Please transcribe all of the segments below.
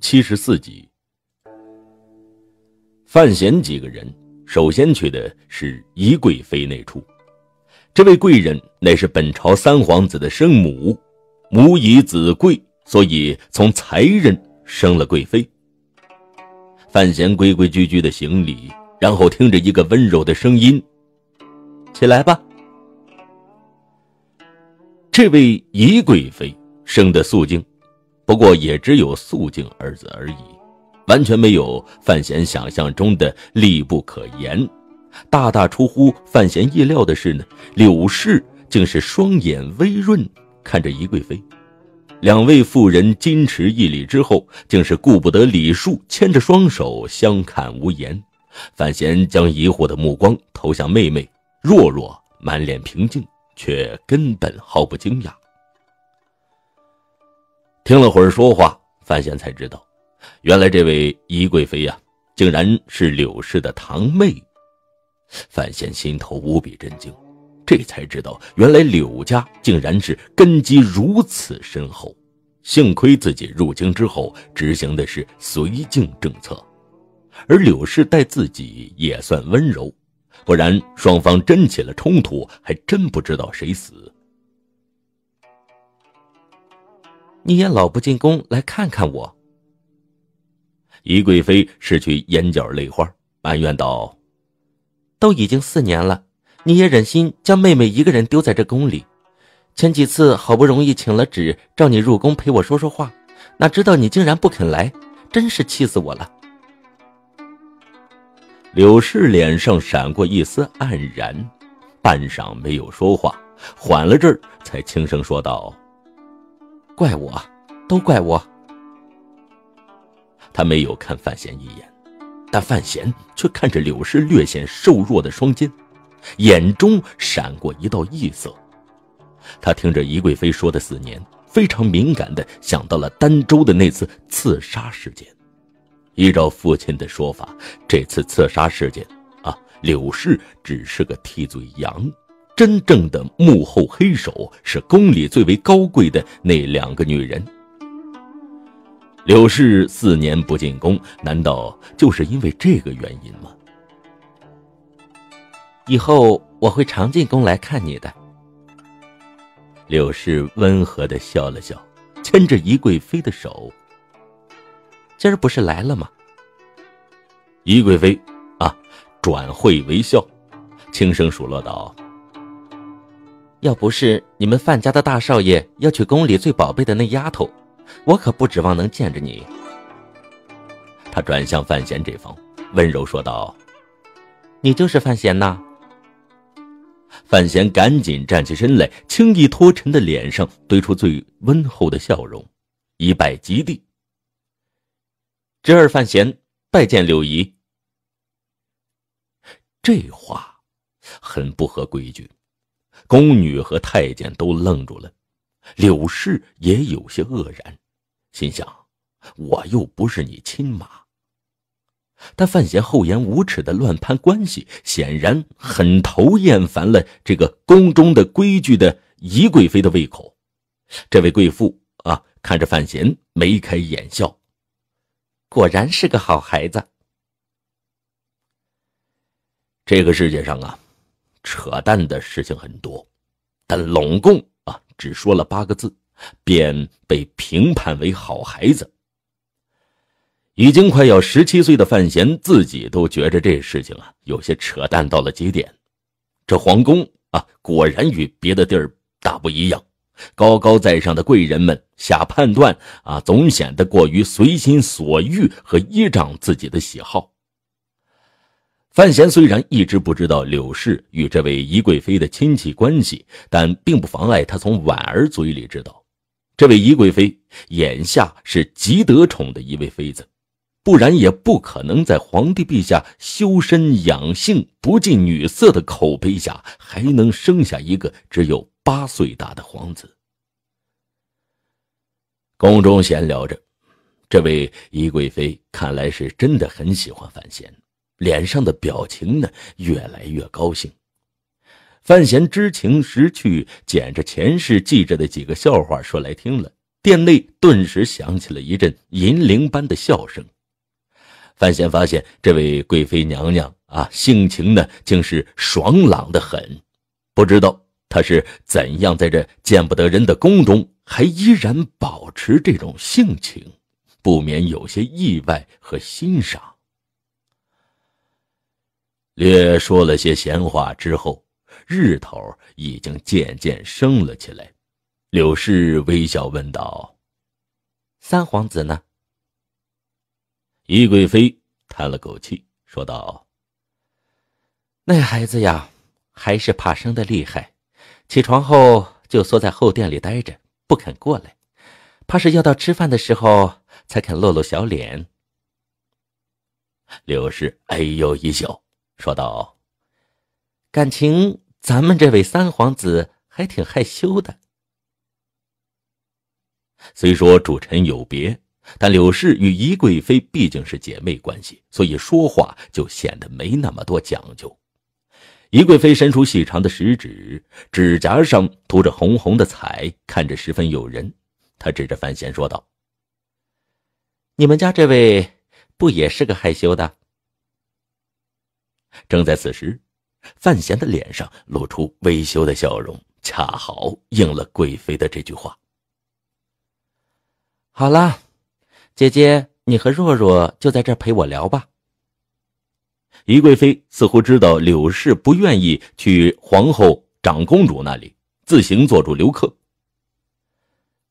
七十四集，范闲几个人首先去的是宜贵妃那处。这位贵人乃是本朝三皇子的生母，母以子贵，所以从才人生了贵妃。范闲规规矩矩的行礼，然后听着一个温柔的声音：“起来吧。”这位宜贵妃生的素净。不过也只有“肃静”二字而已，完全没有范闲想象中的力不可言。大大出乎范闲意料的是，呢柳氏竟是双眼微润看着宜贵妃，两位妇人矜持一礼之后，竟是顾不得礼数，牵着双手相看无言。范闲将疑惑的目光投向妹妹若若，满脸平静，却根本毫不惊讶。听了会儿说话，范闲才知道，原来这位宜贵妃呀，竟然是柳氏的堂妹。范闲心头无比震惊，这才知道原来柳家竟然是根基如此深厚。幸亏自己入京之后执行的是绥靖政策，而柳氏待自己也算温柔，不然双方真起了冲突，还真不知道谁死。你也老不进宫来看看我。宜贵妃拭去眼角泪花，埋怨道：“都已经四年了，你也忍心将妹妹一个人丢在这宫里？前几次好不容易请了旨召你入宫陪我说说话，哪知道你竟然不肯来，真是气死我了。”柳氏脸上闪过一丝黯然，半晌没有说话，缓了阵儿才轻声说道。怪我，都怪我。他没有看范闲一眼，但范闲却看着柳氏略显瘦弱的双肩，眼中闪过一道异色。他听着宜贵妃说的“四年”，非常敏感的想到了儋州的那次刺杀事件。依照父亲的说法，这次刺杀事件啊，柳氏只是个替罪羊。真正的幕后黑手是宫里最为高贵的那两个女人。柳氏四年不进宫，难道就是因为这个原因吗？以后我会常进宫来看你的。柳氏温和的笑了笑，牵着宜贵妃的手。今儿不是来了吗？宜贵妃，啊，转会为笑，轻声数落道。要不是你们范家的大少爷要娶宫里最宝贝的那丫头，我可不指望能见着你。他转向范闲这方，温柔说道：“你就是范闲呐。”范闲赶紧站起身来，轻易脱尘的脸上堆出最温厚的笑容，一拜即地：“侄儿范闲拜见柳姨。”这话很不合规矩。宫女和太监都愣住了，柳氏也有些愕然，心想：“我又不是你亲妈。”但范闲厚颜无耻的乱攀关系，显然很投厌烦了这个宫中的规矩的宜贵妃的胃口。这位贵妇啊，看着范闲眉开眼笑，果然是个好孩子。这个世界上啊。扯淡的事情很多，但拢共啊，只说了八个字，便被评判为好孩子。已经快要十七岁的范闲，自己都觉着这事情啊，有些扯淡到了极点。这皇宫啊，果然与别的地儿大不一样。高高在上的贵人们下判断啊，总显得过于随心所欲和依仗自己的喜好。范闲虽然一直不知道柳氏与这位宜贵妃的亲戚关系，但并不妨碍他从婉儿嘴里知道，这位宜贵妃眼下是极得宠的一位妃子，不然也不可能在皇帝陛下修身养性、不近女色的口碑下，还能生下一个只有八岁大的皇子。宫中闲聊着，这位宜贵妃看来是真的很喜欢范闲。脸上的表情呢，越来越高兴。范闲知情识趣，捡着前世记着的几个笑话说来听了，殿内顿时响起了一阵银铃般的笑声。范闲发现，这位贵妃娘娘啊，性情呢，竟是爽朗的很。不知道她是怎样在这见不得人的宫中，还依然保持这种性情，不免有些意外和欣赏。略说了些闲话之后，日头已经渐渐升了起来。柳氏微笑问道：“三皇子呢？”宜贵妃叹了口气说道：“那孩子呀，还是怕生的厉害，起床后就缩在后殿里待着，不肯过来，怕是要到吃饭的时候才肯露露小脸。”柳氏哎呦一笑，说道：“感情咱们这位三皇子还挺害羞的。虽说主臣有别，但柳氏与宜贵妃毕竟是姐妹关系，所以说话就显得没那么多讲究。”宜贵妃伸出细长的食指，指甲上涂着红红的彩，看着十分诱人。她指着范闲说道：“你们家这位不也是个害羞的？”正在此时，范闲的脸上露出微羞的笑容，恰好应了贵妃的这句话。好了，姐姐，你和若若就在这陪我聊吧。宜贵妃似乎知道柳氏不愿意去皇后、长公主那里自行做主留客，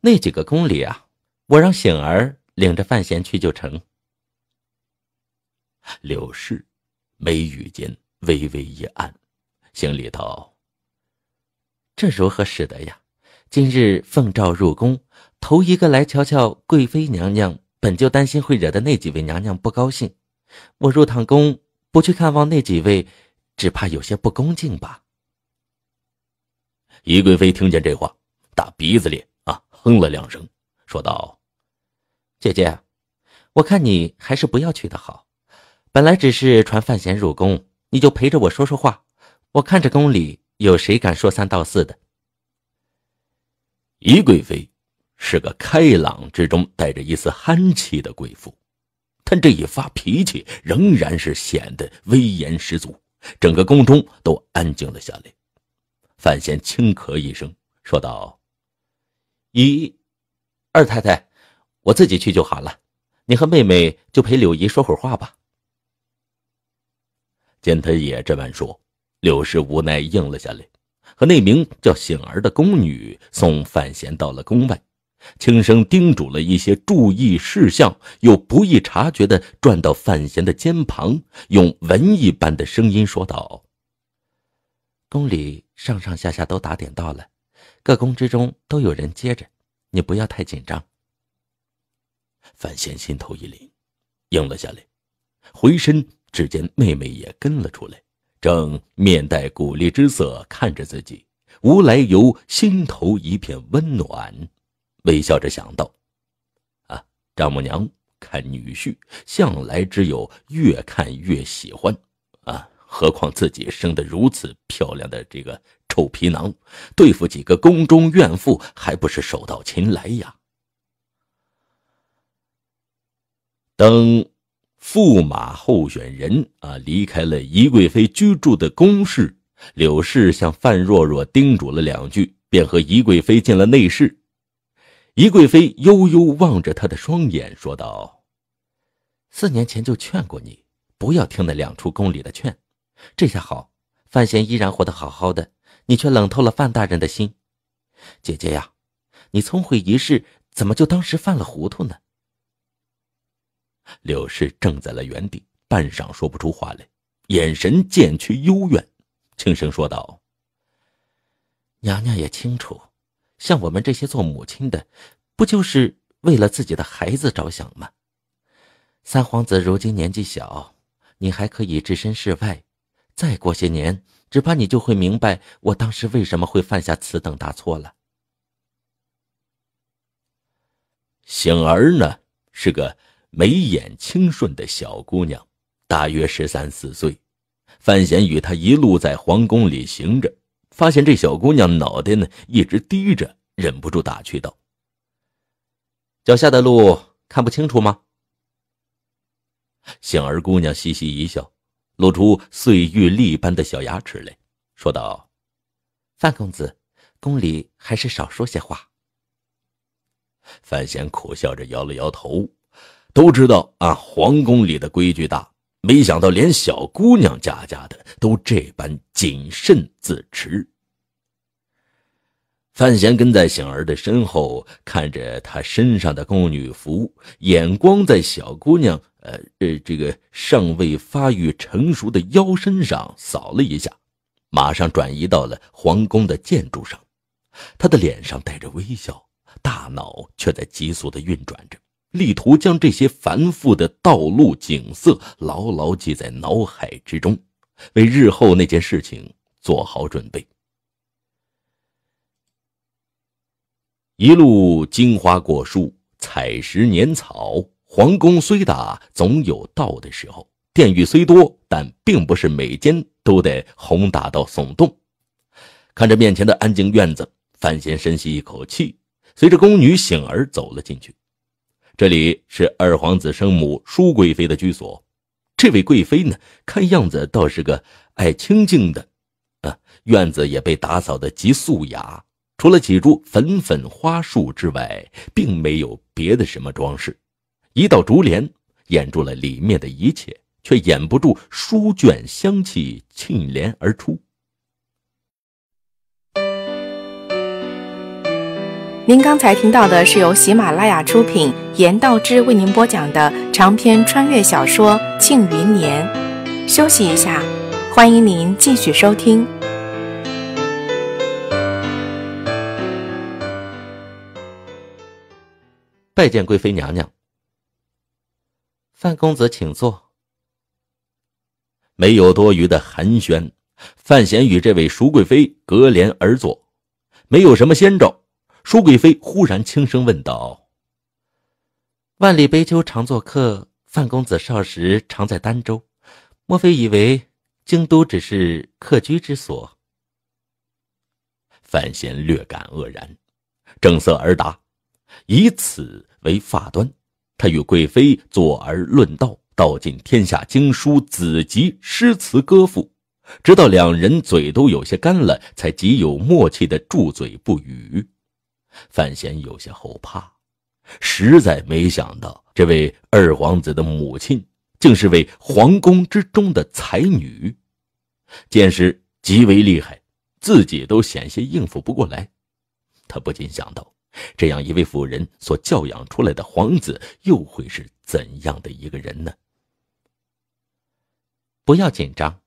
那几个宫里啊，我让醒儿领着范闲去就成。柳氏。眉宇间微微一暗，心里头，这如何使得呀？今日奉诏入宫，头一个来瞧瞧贵妃娘娘，本就担心会惹得那几位娘娘不高兴。我入趟宫，不去看望那几位，只怕有些不恭敬吧。宜贵妃听见这话，打鼻子里啊哼了两声，说道：“姐姐，我看你还是不要去的好。”本来只是传范闲入宫，你就陪着我说说话。我看这宫里有谁敢说三道四的。宜贵妃是个开朗之中带着一丝憨气的贵妇，但这一发脾气，仍然是显得威严十足。整个宫中都安静了下来。范闲轻咳一声，说道：“姨，二太太，我自己去就好了。你和妹妹就陪柳姨说会儿话吧。”见他也这般说，柳氏无奈应了下来，和那名叫醒儿的宫女送范闲到了宫外，轻声叮嘱了一些注意事项，又不易察觉的转到范闲的肩旁，用文艺般的声音说道：“宫里上上下下都打点到了，各宫之中都有人接着，你不要太紧张。”范闲心头一凛，应了下来，回身。只见妹妹也跟了出来，正面带鼓励之色看着自己，无来由心头一片温暖，微笑着想到：“啊，丈母娘看女婿，向来只有越看越喜欢啊，何况自己生得如此漂亮的这个臭皮囊，对付几个宫中怨妇，还不是手到擒来呀？”等。驸马候选人啊，离开了宜贵妃居住的宫室。柳氏向范若若叮嘱了两句，便和宜贵妃进了内室。宜贵妃悠悠望着他的双眼，说道：“四年前就劝过你，不要听那两处宫里的劝。这下好，范闲依然活得好好的，你却冷透了范大人的心。姐姐呀，你聪慧一世，怎么就当时犯了糊涂呢？”柳氏怔在了原地，半晌说不出话来，眼神渐趋幽怨，轻声说道：“娘娘也清楚，像我们这些做母亲的，不就是为了自己的孩子着想吗？三皇子如今年纪小，你还可以置身事外。再过些年，只怕你就会明白我当时为什么会犯下此等大错了。”醒儿呢，是个。眉眼清顺的小姑娘，大约十三四岁。范闲与她一路在皇宫里行着，发现这小姑娘脑袋呢一直低着，忍不住打趣道：“脚下的路看不清楚吗？”杏儿姑娘嘻嘻一笑，露出碎玉粒般的小牙齿来，说道：“范公子，宫里还是少说些话。”范闲苦笑着摇了摇头。都知道啊，皇宫里的规矩大，没想到连小姑娘家家的都这般谨慎自持。范闲跟在醒儿的身后，看着她身上的宫女服，眼光在小姑娘呃呃这个尚未发育成熟的腰身上扫了一下，马上转移到了皇宫的建筑上。她的脸上带着微笑，大脑却在急速的运转着。力图将这些繁复的道路景色牢牢记在脑海之中，为日后那件事情做好准备。一路金花果树，采石粘草。皇宫虽大，总有到的时候；殿宇虽多，但并不是每间都得宏大到耸动。看着面前的安静院子，范闲深吸一口气，随着宫女醒儿走了进去。这里是二皇子生母舒贵妃的居所，这位贵妃呢，看样子倒是个爱清静的，啊，院子也被打扫的极素雅，除了几株粉粉花树之外，并没有别的什么装饰，一道竹帘掩住了里面的一切，却掩不住书卷香气沁帘而出。您刚才听到的是由喜马拉雅出品，严道之为您播讲的长篇穿越小说《庆余年》。休息一下，欢迎您继续收听。拜见贵妃娘娘，范公子请坐。没有多余的寒暄，范闲与这位淑贵妃隔帘而坐，没有什么先兆。舒贵妃忽然轻声问道：“万里悲秋常作客，范公子少时常在儋州，莫非以为京都只是客居之所？”范闲略感愕然，正色而答：“以此为发端，他与贵妃坐而论道，道尽天下经书、子集、诗词歌赋，直到两人嘴都有些干了，才极有默契的住嘴不语。”范闲有些后怕，实在没想到这位二皇子的母亲竟是位皇宫之中的才女，见识极为厉害，自己都险些应付不过来。他不禁想到，这样一位妇人所教养出来的皇子，又会是怎样的一个人呢？不要紧张。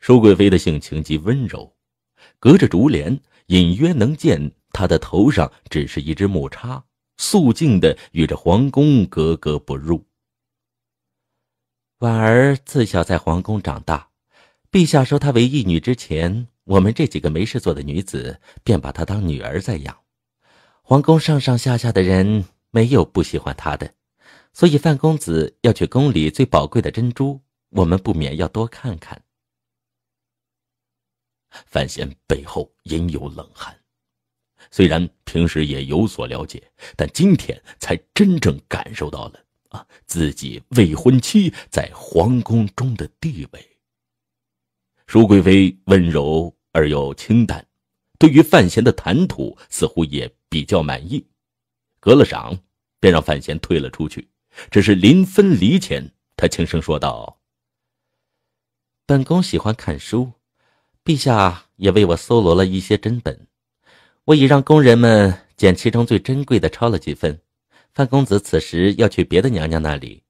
淑贵妃的性情极温柔，隔着竹帘。隐约能见，他的头上只是一只木叉，肃静的与这皇宫格格不入。婉儿自小在皇宫长大，陛下收她为义女之前，我们这几个没事做的女子便把她当女儿在养。皇宫上上下下的人没有不喜欢她的，所以范公子要去宫里最宝贵的珍珠，我们不免要多看看。范闲背后隐有冷汗，虽然平时也有所了解，但今天才真正感受到了啊，自己未婚妻在皇宫中的地位。淑贵妃温柔而又清淡，对于范闲的谈吐似乎也比较满意，隔了晌，便让范闲退了出去。只是临分离前，她轻声说道：“本宫喜欢看书。”陛下也为我搜罗了一些真本，我已让工人们捡其中最珍贵的抄了几份。范公子此时要去别的娘娘那里，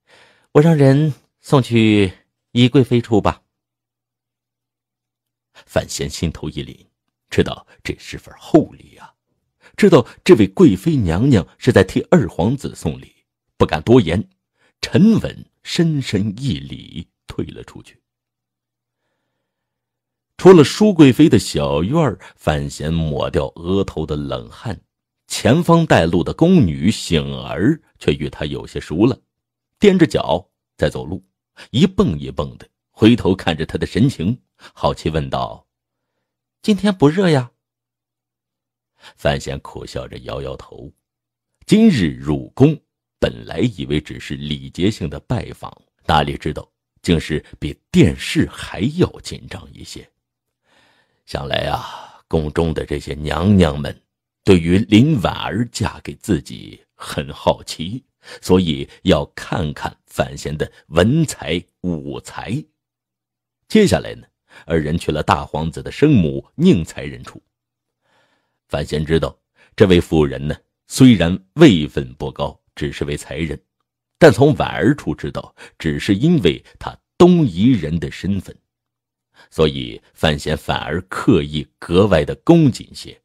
我让人送去怡贵妃处吧。范闲心头一凛，知道这是份厚礼啊，知道这位贵妃娘娘是在替二皇子送礼，不敢多言，沉稳深深一礼，退了出去。出了淑贵妃的小院，范闲抹掉额头的冷汗。前方带路的宫女醒儿却与他有些熟了，踮着脚在走路，一蹦一蹦的。回头看着他的神情，好奇问道：“今天不热呀？”范闲苦笑着摇摇头。今日入宫，本来以为只是礼节性的拜访，哪里知道竟是比殿试还要紧张一些。想来啊，宫中的这些娘娘们，对于林婉儿嫁给自己很好奇，所以要看看范闲的文才武才。接下来呢，二人去了大皇子的生母宁才人处。范闲知道，这位妇人呢，虽然位分不高，只是位才人，但从婉儿处知道，只是因为她东夷人的身份。所以范闲反而刻意格外的恭谨些。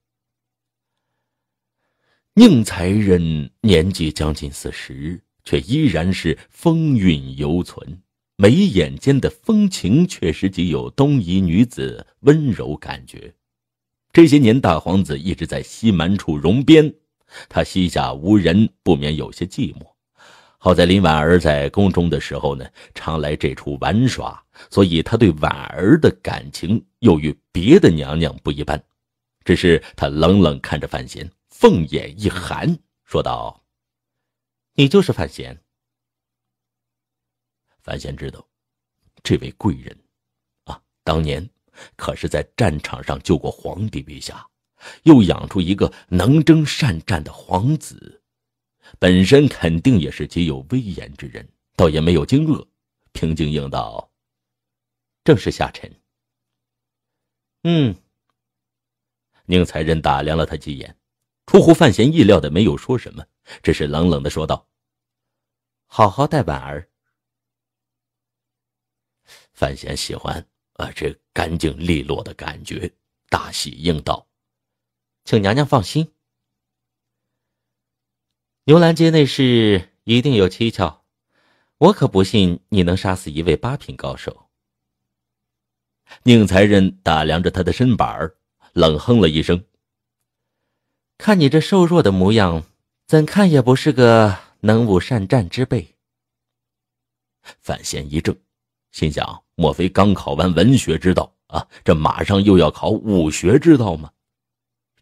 宁才人年纪将近四十，却依然是风韵犹存，眉眼间的风情确实极有东夷女子温柔感觉。这些年大皇子一直在西蛮处戎边，他膝下无人，不免有些寂寞。好在林婉儿在宫中的时候呢，常来这处玩耍，所以她对婉儿的感情又与别的娘娘不一般。只是她冷冷看着范闲，凤眼一寒，说道：“你就是范闲。”范闲知道，这位贵人，啊，当年可是在战场上救过皇帝陛下，又养出一个能征善战的皇子。本身肯定也是极有威严之人，倒也没有惊愕，平静应道：“正是夏沉。”嗯。宁财人打量了他几眼，出乎范闲意料的没有说什么，只是冷冷的说道：“好好待婉儿。”范闲喜欢啊，这干净利落的感觉，大喜应道：“请娘娘放心。”牛栏街那事一定有蹊跷，我可不信你能杀死一位八品高手。宁财人打量着他的身板儿，冷哼了一声。看你这瘦弱的模样，怎看也不是个能武善战之辈。范闲一怔，心想：莫非刚考完文学之道啊？这马上又要考武学之道吗？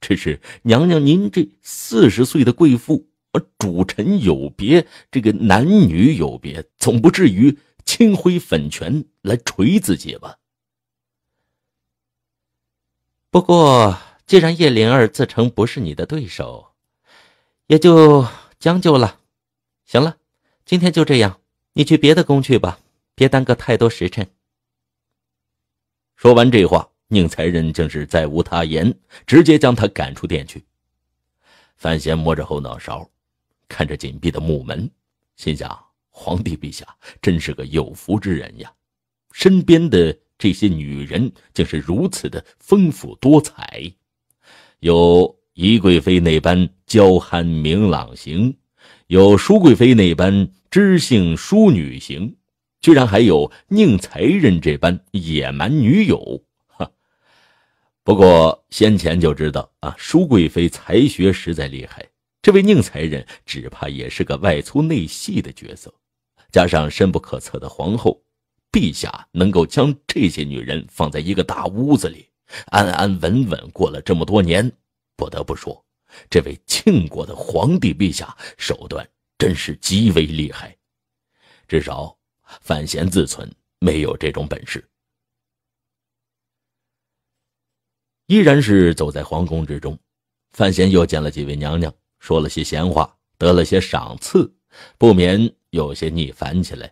只是娘娘，您这四十岁的贵妇。我主臣有别，这个男女有别，总不至于清灰粉拳来捶自己吧？不过既然叶灵儿自称不是你的对手，也就将就了。行了，今天就这样，你去别的宫去吧，别耽搁太多时辰。说完这话，宁才人竟是再无他言，直接将他赶出殿去。范闲摸着后脑勺。看着紧闭的木门，心想：皇帝陛下真是个有福之人呀！身边的这些女人竟是如此的丰富多彩，有宜贵妃那般娇憨明朗型，有淑贵妃那般知性淑女型，居然还有宁才人这般野蛮女友。哈！不过先前就知道啊，淑贵妃才学实在厉害。这位宁财人只怕也是个外粗内细的角色，加上深不可测的皇后，陛下能够将这些女人放在一个大屋子里，安安稳稳过了这么多年，不得不说，这位庆国的皇帝陛下手段真是极为厉害。至少，范闲自存没有这种本事。依然是走在皇宫之中，范闲又见了几位娘娘。说了些闲话，得了些赏赐，不免有些逆反起来。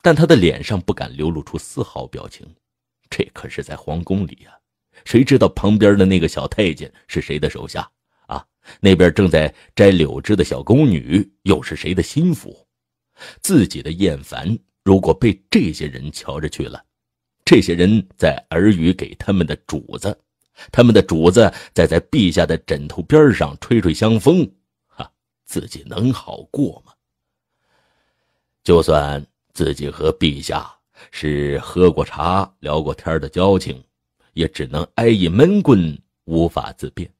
但他的脸上不敢流露出丝毫表情，这可是在皇宫里呀！谁知道旁边的那个小太监是谁的手下啊？那边正在摘柳枝的小宫女又是谁的心腹？自己的厌烦如果被这些人瞧着去了，这些人在耳语给他们的主子，他们的主子再在陛下的枕头边上吹吹香风。自己能好过吗？就算自己和陛下是喝过茶、聊过天的交情，也只能挨一闷棍，无法自辩。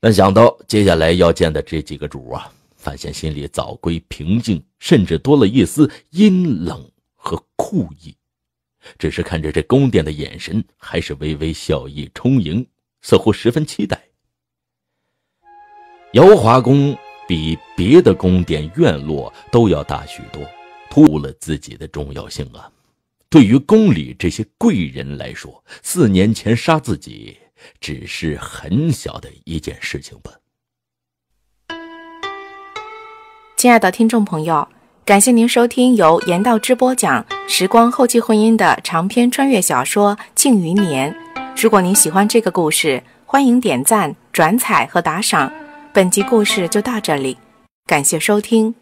但想到接下来要见的这几个主啊，范闲心里早归平静，甚至多了一丝阴冷和酷意。只是看着这宫殿的眼神，还是微微笑意充盈，似乎十分期待。瑶华宫比别的宫殿院落都要大许多，突了自己的重要性啊！对于宫里这些贵人来说，四年前杀自己只是很小的一件事情吧。亲爱的听众朋友，感谢您收听由言道之播讲《时光后期婚姻》的长篇穿越小说《庆余年》。如果您喜欢这个故事，欢迎点赞、转采和打赏。本集故事就到这里，感谢收听。